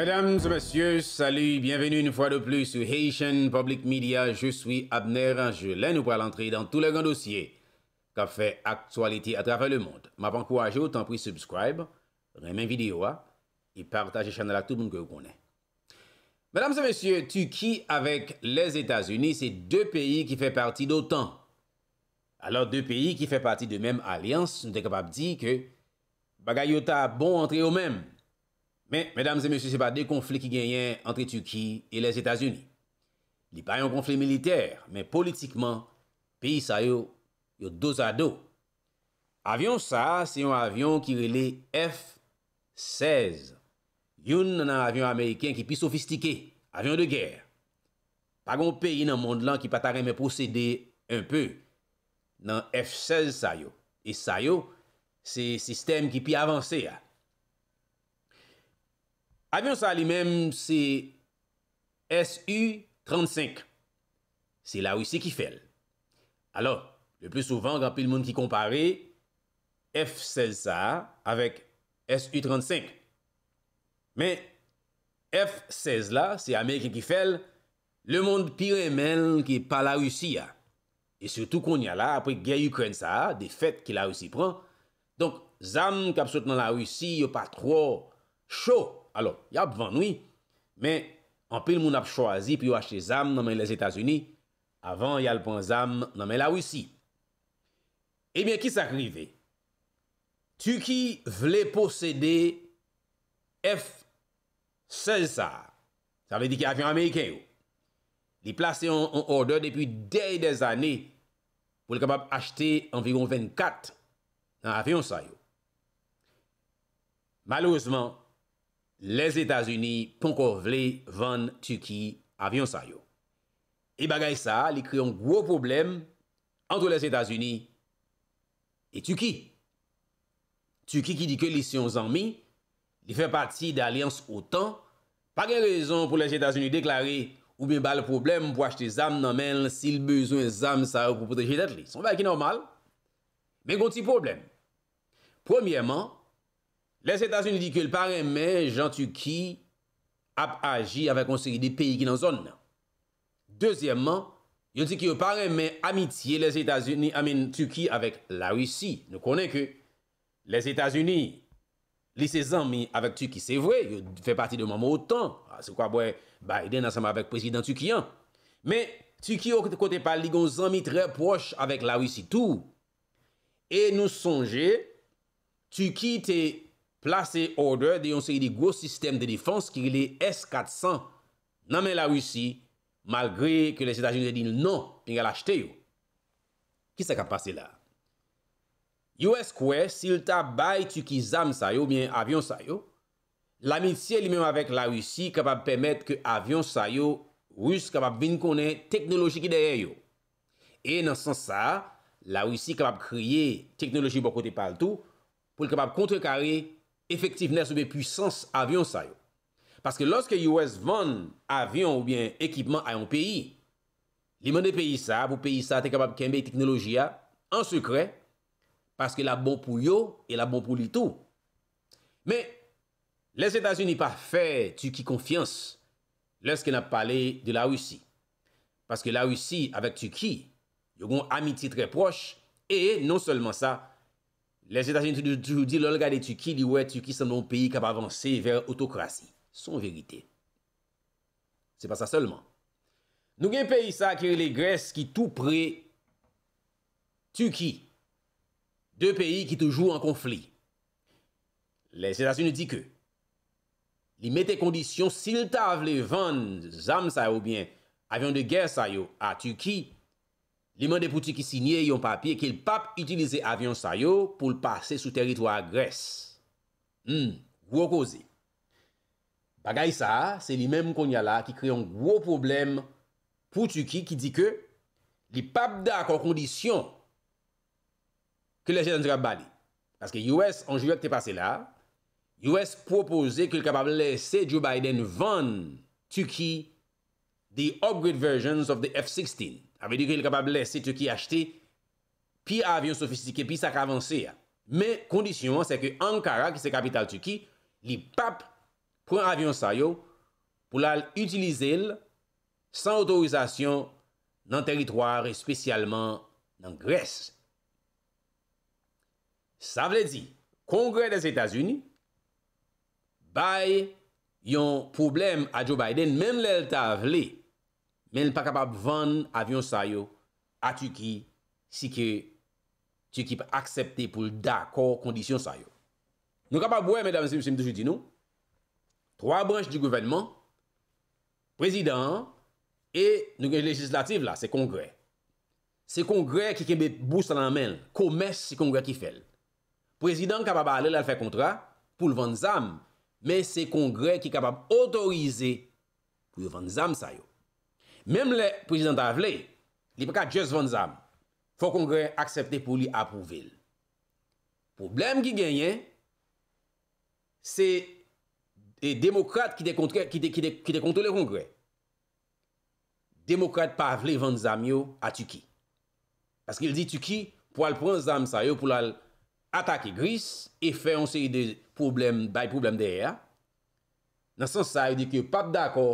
Mesdames et messieurs, salut, bienvenue une fois de plus sur Haitian Public Media. Je suis Abner Angelin. Nous parlons entrer dans tous les grands dossiers qui fait actualité à travers le monde. M'a encouragé autant pour subscribe, remettre vidéo et partager channel à tout le monde que vous connaissez. Mesdames et messieurs, Turquie avec les États-Unis, c'est deux pays qui font partie d'OTAN. Alors deux pays qui font partie de même alliance, nous sommes capables de dire que bagayota bon entrer au même. Men, mesdames et messieurs, se pa de konflik ki genyen entre Turki et les Etats-Unis. Li pa yon konflik militer, men politikman, peyi sa yo yo dozado. Avyon sa, se yon avyon ki rele F-16. Yon nan avyon Ameriken ki pi sofistike, avyon de ger. Pa gon peyi nan mond lan ki patareme procede un peu nan F-16 sa yo. E sa yo, se sistem ki pi avanse ya. Avion ça lui-même, c'est SU-35. C'est la Russie qui fait. Alors, le plus souvent, le monde qui compare F-16 avec avec SU-35. Mais, F-16 là, c'est l'Amérique qui fait. le monde pire qui n'est pas la Russie hein. Et surtout y y là, là après guerre Ukraine des fêtes qu'il la Russie prend. Donc, zam qui sot la Russie pas pas trop alo, y ap vanoui, men, anpil moun ap chwazi, pi yo achte zam nanmen les Etats-Unis, avan y alpon zam nanmen la Ouissi. Ebyen, ki sa grive? Tu ki vle posede F-16A, sa vle di ki avyon Ameriken yo, li plase yon order depi dey de zanen, pou li kapap achte anviron 24 nan avyon sa yo. Malouzman, Les Etats-Unis pon kon vle van Turki avyon sayo. E bagay sa, li kre yon gwo problem anto les Etats-Unis e Turki. Turki ki di ke li syon zanmi, li fe pati de alians o tan, pa gen rezon pou les Etats-Unis deklare ou bin ba le problem pou achte zam nan men si l bezon zam sayo pou potreje det li. Son ba ki normal, men konti problem. Premiyèman, Les Etats-Unis di kèl parèmè Jean Turki ap aji avè konseri di peyi ki nan zon nan. Dezyèmman, yon di kèl parèmè amitye les Etats-Unis amèn Turki avèk la Rusi. Nou konè kè les Etats-Unis lise zanmi avèk Turki. Se vwe, yon fè pati de mèmè otan. Se kwa bwe Biden asèm avèk prezident Turki an. Mè, Turki yo kote pali gon zanmi trè proche avèk la Rusi tou. Et nou sonje Turki te plase order de yon seri di gwo sistem de difans ki rile S-400 nan men la Roussi malgre ke les Etats-Unis de di nou en gal achete yo. Ki sa ka pase la? Yo es kwe, sil ta bay tu ki zam sa yo mien avyon sa yo, la misye li men avèk la Roussi kapab pèmèt ke avyon sa yo rouss kapab vin konen teknoloji ki deyè yo. E nan san sa, la Roussi kapab kriye teknoloji bo kote pal tou pou l kapab kontre kariye effectiveness ou bien puissance avion ça Parce que lorsque US vend avion ou bien équipement à un pays, les un pays ça, pour pays ça, t'es capable de technologie en secret, parce que la bon pour yo et la bon pour tout. Mais, les États-Unis pas fait tu qui confiance lorsqu'il a parlé de la Russie. Parce que la Russie, avec Turquie, ils ont une amitié très proche. Et non seulement ça, Les Etats-Unis tou di lol gade Tuki, di wè Tuki san loun peyi kab avanse ver otokrasi. Son verite. Se pa sa seulement. Nou gen peyi sa akire le Gres ki tou pre Tuki. De peyi ki toujou an konfli. Les Etats-Unis di ke. Li mette kondisyon sil tav le van zamsa ou bien avyon de gesa yo a Tuki. li mande pou Tuki sinye yon papi e ki l pap itilize avyon sayo pou l pase sou teritwa a Gres. Hmm, gwo koze. Bagay sa, se li menm konya la ki kre yon gwo problem pou Tuki ki di ke li pap da akon kondisyon ke lese dandre a Bali. Paske US, anjouye k te pase la, US propose ke l kapable lese Joe Biden vane Tuki di upgrade versions of the F-16. Hmm, Avè di ki el kapab lè se Tuki achte pi avyon sofistike, pi sak avanse ya. Mè kondisyonman se ke Ankara ki se kapital Tuki, li pap pren avyon sayo pou lal utilize l, san otorizasyon nan teritwar, spesyalman nan Gres. Sa vle di, kongre de Zetazuni bay yon poublem a Joe Biden, mèm lè l ta vle, men l pa kapab vande avyon sayo atu ki si ke ti ki pa aksepte pou l da kor kondisyon sayo. Nou kapab wè, mèdame, si mdoujou di nou, 3 branche di gouvernement, prezident, e nou genj legislatif la, se kongre. Se kongre ki kembe bousan an men, koumes se kongre ki fel. Prezident kapab alel al fè kontra pou l vande zam, men se kongre ki kapab otorize pou l vande zam sayo. Mem le prezident a vle, li peka Jez Van Zam, fò kongre aksepte pou li apouve. Problem ki genyen, se e demokrate ki de kontole kongre. Demokrate pa vle Van Zam yo a tuki. Paske il di tuki, pou al pranzam sa yo, pou al atake Gris, e fè yon se yi de problem, bay problem dera. Nansan sa yi di ki pap dako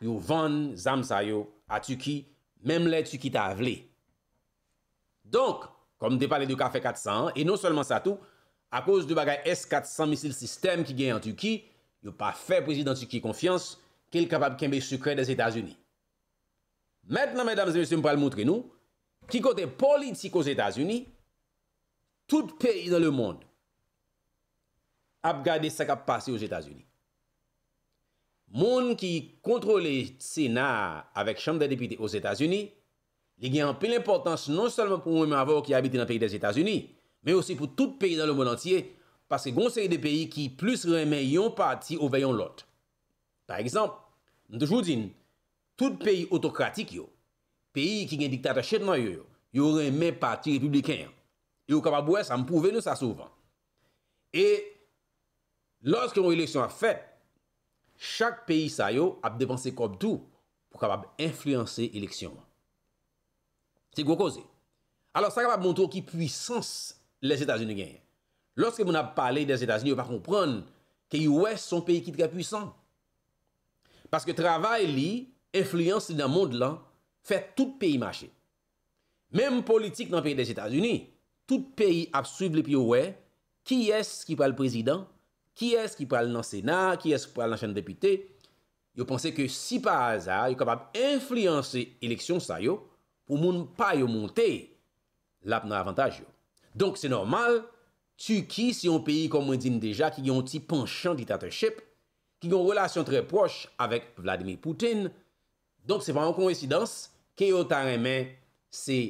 yo van zamsay yo a Tuki, menm non le Tuki ta avle. Donk, kom de pale du kafe 400, e non solman sa tou, a kouz de bagay S-400 misil sistem ki gen an Tuki, yo pa fe prezidenti ki konfians, ke l kapab kenbe sukred an Etasuni. Metnan, mèdames et messieurs, mpral moutre nou, ki kote politik an Etasuni, tout peyi nan le moun, ap gade sa kap pase an Etasuni. Moun ki kontrole sena avèk chanm de depite os Etats-Unis, li gen an pe l'importans non salman pou mwen avò ki abite nan peyi des Etats-Unis, men osi pou tout peyi dan lè moun antye, paske gonsè y de peyi ki plus remè yon pati ou veyon lot. Par exemple, mwen te chou din, tout peyi otokratik yo, peyi ki gen diktat a chetman yo, yo remè pati republiken, yo kapabouè sa m pouve nou sa souvan. Et, loske yon eleksyon a fèt, chak peyi sa yo ap depanse kop tou pou kap ap influanser eleksyon. Se kwo koze? Alor sa kap ap montro ki puysans les Etats-Unis genye. Lorske moun ap pale des Etats-Unis, yo pa kompran ke yon wè son peyi ki tre puysan. Paske travay li, influans se nan mond lan, fè tout peyi mache. Mem politik nan peyi des Etats-Unis, tout peyi ap suive le piyo wè, ki es ki pale prezident, ki esk ki pral nan senar, ki esk ki pral nan chan depite, yo pense ke si pa aza, yo kapab infliansi eleksyon sa yo, pou moun pa yo monte lap nan avantaj yo. Donk se normal, tu ki si yon peyi komwen din deja ki yon ti panchan ditatorship, ki yon relasyon tre proche avèk Vladimir Poutine, donk se fè an konresidans, ki yon tarèmen se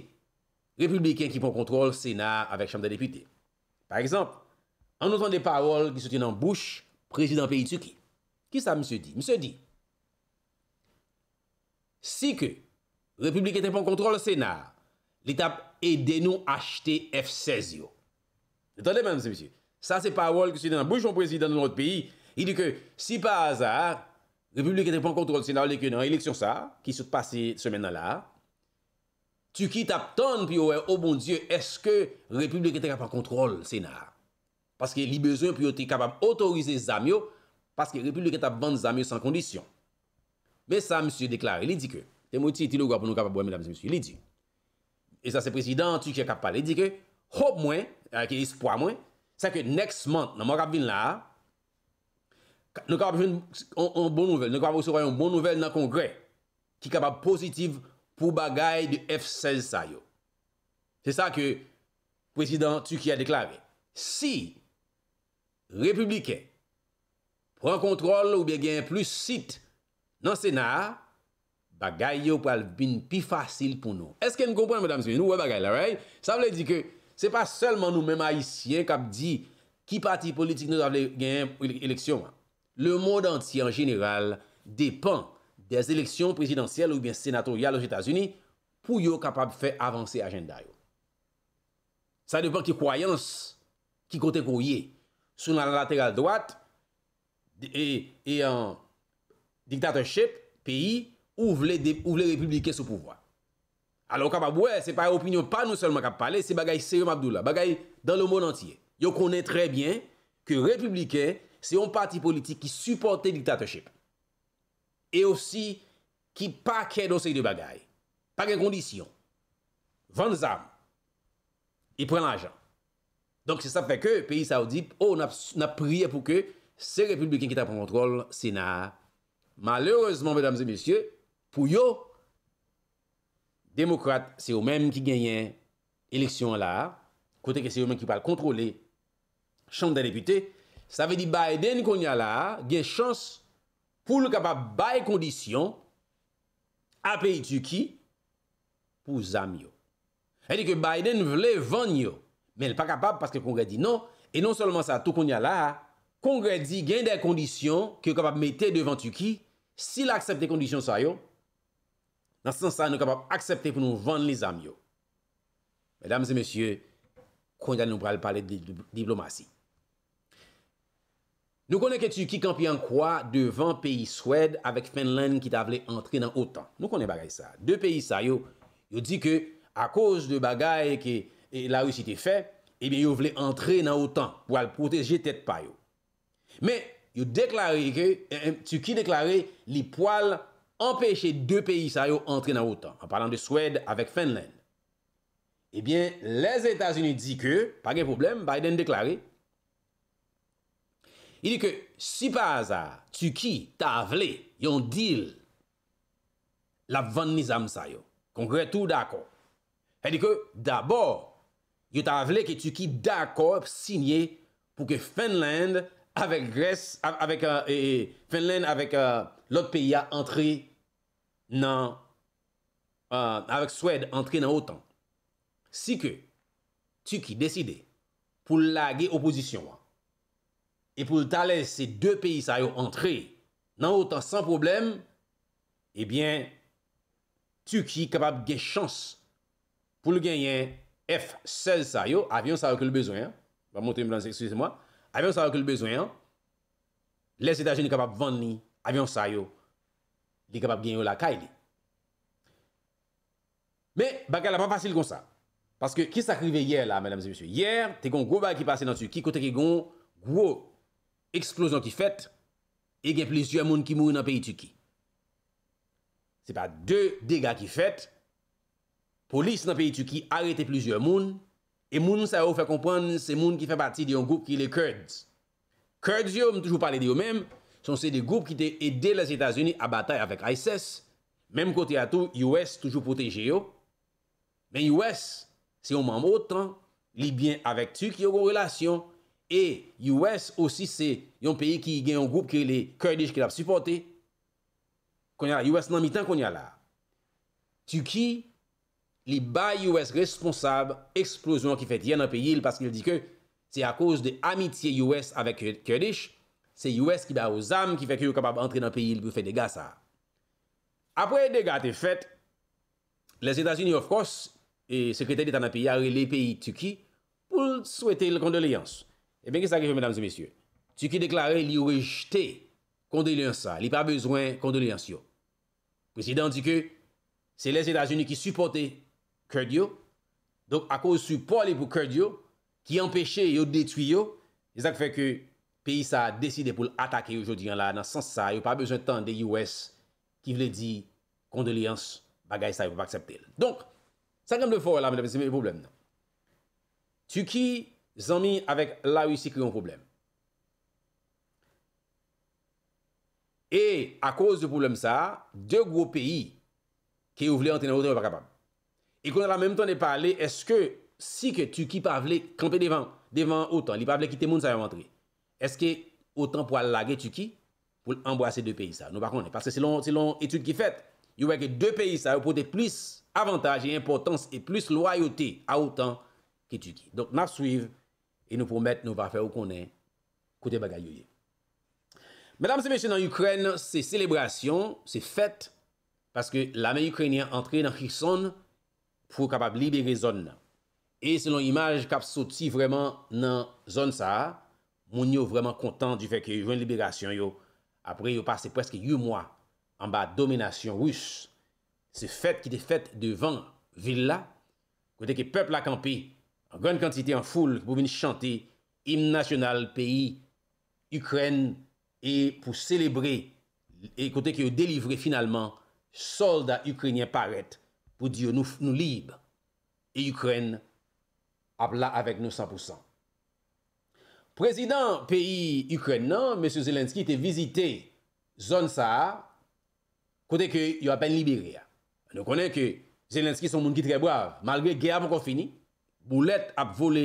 republiken ki pon kontrol senar avèk chan depite. Par exemple, On entend des paroles qui se tiennent en bouche, président pays Turquie. Qui ça, monsieur dit Monsieur dit, si que République était en contrôle le Sénat, l'étape aide nous acheter F-16. Entendez, monsieur, monsieur? ça c'est paroles qui se tiennent en bouche, mon président de notre pays. Il dit que si par hasard, République était en contrôle le Sénat, et que dans élection, ça, qui se passe cette semaine là Turquie tonne, puis oh mon Dieu, est-ce que République était en contrôle le Sénat Paske li bezon pou yo te kapab otorize zamyo, paske republikan tap vande zamyo san kondisyon. Be sa, msye deklare, li di ke, te mwoti iti lo gwa pou nou kapab wame la msye msye, li di. E sa se prezident, tu ke kapal, li di ke, hop mwen, a ke ispwa mwen, sa ke next month, nan mwen kap vin la, nou kap ap fwen bon nouvel, nou kap ap fwen bon nouvel nan kongre, ki kapab pozitiv pou bagay di F-16 a yo. Se sa ke, prezident, tu ke a deklare, si, republiken, pran kontrol ou bien gen plus sit nan senar, bagay yo pou al bin pi fasil pou nou. Eske n kompran, madame, nou wè bagay la, right? Sa wè di ke, se pa selman nou men maïsien kap di ki pati politik nou avle gen eleksyon. Le mod an ti en general depan des eleksyon presidansyel ou bien senatorial ou jétazuni pou yo kapab fè avansè ajenday yo. Sa depan ki kwayans ki kote kou yey. sou nan la lateral doat, e yon e diktatorship, peyi, ou vle republiken sou pouvoi. Alon ka pa bwe, se pa yon opinyon, pa nou selman ka pa pale, se bagay Serum Abdoula, bagay dan loun moun antye. Yo konen trebyen, ke republiken, se yon pati politik ki supporte diktatorship. E osi, ki pa kè don se yon bagay. Par gen kondisyon, van zam, yi pren ajant. Donk se sa fe ke, peyi Saoudi, ou na priye pou ke se republikan ki ta pran kontrol Sena. Malereusement, bedamze, monsye, pou yo, demokrate, se yo men ki genyen eleksyon la, kote ke se yo men ki pal kontrole chan de depute, sa ve di Biden konya la, gen chans pou lou kapap bay kondisyon apayi tu ki pou zam yo. E di ke Biden vle vanyo men el pa kapab paske kongre di non, e non solman sa tou kongre la, kongre di gen de kondisyon ki yo kapab mette devan Tuki, si la aksepte kondisyon sa yo, nan sens sa nou kapab aksepte pou nou vande li zam yo. Medam se monsye, kongre la nou pral pale diplomasi. Nou konen ke Tuki kampi an kwa devan peyi swed avek Finland ki ta vle entri nan otan. Nou konen bagay sa. De peyi sa yo, yo di ke a koz de bagay ki E la russi te fe, ebyen eh yo vle entre nan o tan, pou al proteje tet pa yo. Men, yo deklari ke, tu eh, eh, ki deklari, li poal empèche de peyi sa yo entre nan o tan, an parlant de Swede avèk Finland. Ebyen, les Etats-Unis di ke, pake problem, Biden deklari, i di ke, si pa aza, tu ki ta vle, yon dil, la vwann nizam sa yo, kongre tou dako. E di ke, d'abord, Yo ta avle ke Tuki d'akop sinye pou ke Finland avèk lòt peyi a antre nan Otan. Euh, si ke Tuki deside pou lage oposisyon an, e pou talè se dè peyi sa yo antre nan Otan san problem, ebyen eh Tuki kapab gen chans pou lge yè otan. F, sel sa yo, avyon sa wakil bezwen. Va mwote yon blansi, ekskuse mwa. Avyon sa wakil bezwen. Les etajen yon kapap vand ni, avyon sa yo. Yon kapap genyo la kaili. Me, baka la pa pasil kon sa. Paske, ki sa krive yer la, madame zemeswe? Yer, te kon gwo bag ki pase nan suki, kote ki kon gwo eksplosyon ki fet, e gen ples yon moun ki moun nan peyi tuki. Se pa de dega ki fet, polis nan peyi tu ki arete plusieurs moun, e moun sa yo fè kompran se moun ki fè pati di yon goup ki le Kurds. Kurds yo, m toujou pale di yo menm, son se de goup ki te ede las Etasouni a batay avèk ISIS, e menm kote atou, U.S. toujou poteje yo. Men U.S. se yon moun moutan, libyen avèk tu ki yo kon relasyon, e U.S. osi se yon peyi ki gen yon goup ki le Kurdish ki lap supporte, kon yala, U.S. nan mitan kon yala. Tu ki... li ba U.S. responsab eksplosyon ki fet yen nan peyi il paske li di ke, se a koz de amitye U.S. avek Kurdish, se U.S. ki da o zam ki feke yo kapab entre nan peyi il pou fe dega sa. Apre dega te fet, les Etats-Unis, of course, e sekretè dit an nan peyi, are li peyi Tuki pou souwete le kondoleans. E ben ki sa ki fe, mesdames et messieurs? Tuki deklare li rejte kondoleans sa, li pa bezwen kondoleans yo. Presidente di ke, se les Etats-Unis ki supporte Kerd yo. Donk akou sou pou ale pou kerd yo, ki empèche yo detuy yo, e zak fè ke peyi sa deside pou l'atake yo jodi an la, nan sans sa, yo pa bejoun tan de US, ki vle di kondolians bagay sa yo pou akseptel. Donk, sa kèm dè fòre la, men apè si mè yon problem nan. Tu ki zanmi avèk la usi ki yon problem. E akou sou problem sa, dèk wou peyi, ki yon vle antene wote wè pa kapab. Et qu'on a la même temps de parler, est-ce que si que Turquie pas voulait camper devant, devant autant, il pas voulait quitter monde ça rentrer. Est-ce que autant pour laguer qui pour embrasser deux pays ça Nous par contre, parce que selon l'étude étude qui faite, il y que deux pays ça des plus avantage et importance et plus loyauté à autant que qui Donc nous suivre et nous promettre nous va faire où qu'on est côté Mesdames et messieurs, dans l'Ukraine, c'est célébration, c'est fête parce que l'armée ukrainienne entrée dans Kherson pou kapab libere zon nan. E se lon imaj kap soti vreman nan zon sa, moun yo vreman kontan di fek yo yon liberasyon yo. Apre yo pase preske yu mwa, an ba domenasyon russ. Se fet ki te fet devan villa, kote ke pepl akampi, an gwen kantite an foul, pou vin chante imnasyonal peyi Ukren, e pou celebre, e kote ki yo delivre finalman, solda Ukrenyen paret, pou diyo nou libe, e Ukren ap la avek nou 100%. Prezident peyi Ukren non, nan, M. Zelenski te vizite zon sa, kote ke yo apen libiria. Nou konen ke Zelenski son moun ki treboav, malwe gey avon kon fini, bou let ap vole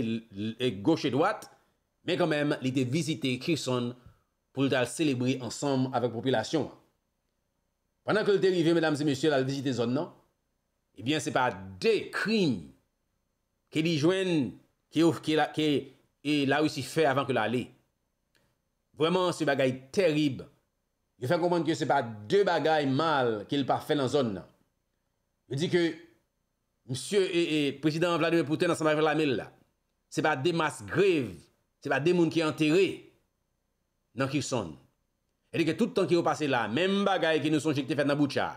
goche-dwate, men kon men li te vizite krison pou l tal celebri ansanm avek populasyon. Panan ke l te rivye, M. Zelenski al vizite zon nan, Ebyen eh se pa de krim ke li jwen ke la ou si fe avan ke la le. Vreman se bagay terib. Yo fè komponke se pa de bagay mal ke li pa fè nan zon nan. Yo di ke msye e president Vladimir Pouten ansan pa fè la mel la. Se pa de mas grev. Se pa de moun ki enterre nan kison. E di ke toutan ki yo pase la, men bagay ki nou son jekte fè nan boucha.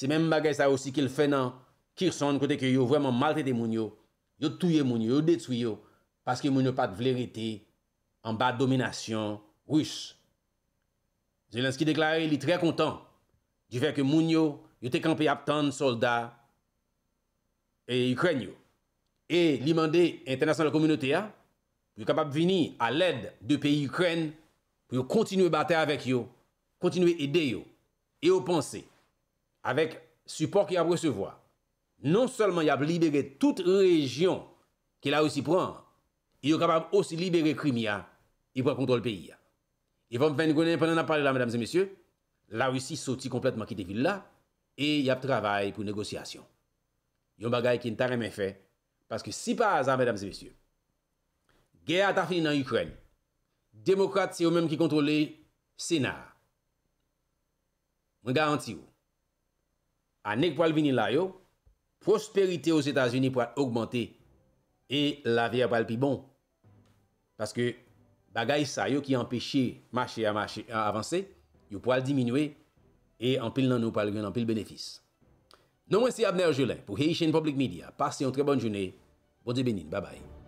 se men bagay sa osi kil fè nan Kirson kote ki yo vwèman mal tete moun yo, yo touye moun yo, yo detou yo, paske moun yo pat vlerite an ba domination rous. Zelenski deklare li trè kontan di fè ke moun yo yo te kampe ap tan soldat e Ukren yo. E li mande internasyon la komunote ya, pou yo kapap vini a led de peyi Ukren, pou yo kontinu batè avèk yo, kontinu edè yo, e yo pansè avèk suport ki ap resevoa, non solman y ap libere tout rejyon ki la russi pran, y yo kapab os libere krim ya, y po ap kontrol peyi ya. Y pou mwen penen ap pale la, la russi soti kompletman ki te vile la, e y ap travay pou negosyasyon. Yon bagay ki n tarè mè fè, paske si pa azan, mèdames et messieurs, gea ta fini nan Ukren, demokrate se yo mèm ki kontrole, sena. Mwen garanti yo, anek pou al vinil la yo, prosperite ou Zetazini pou al augmente, e la vi apal pi bon. Paske bagay sa yo ki empeshe mache a avanse, yo pou al diminwe, e anpil nan nou pal gen anpil benefis. Non mwen si Abner Jolin, pou Heyishen Public Media, passe yon trebon jounen, bode benin, bye bye.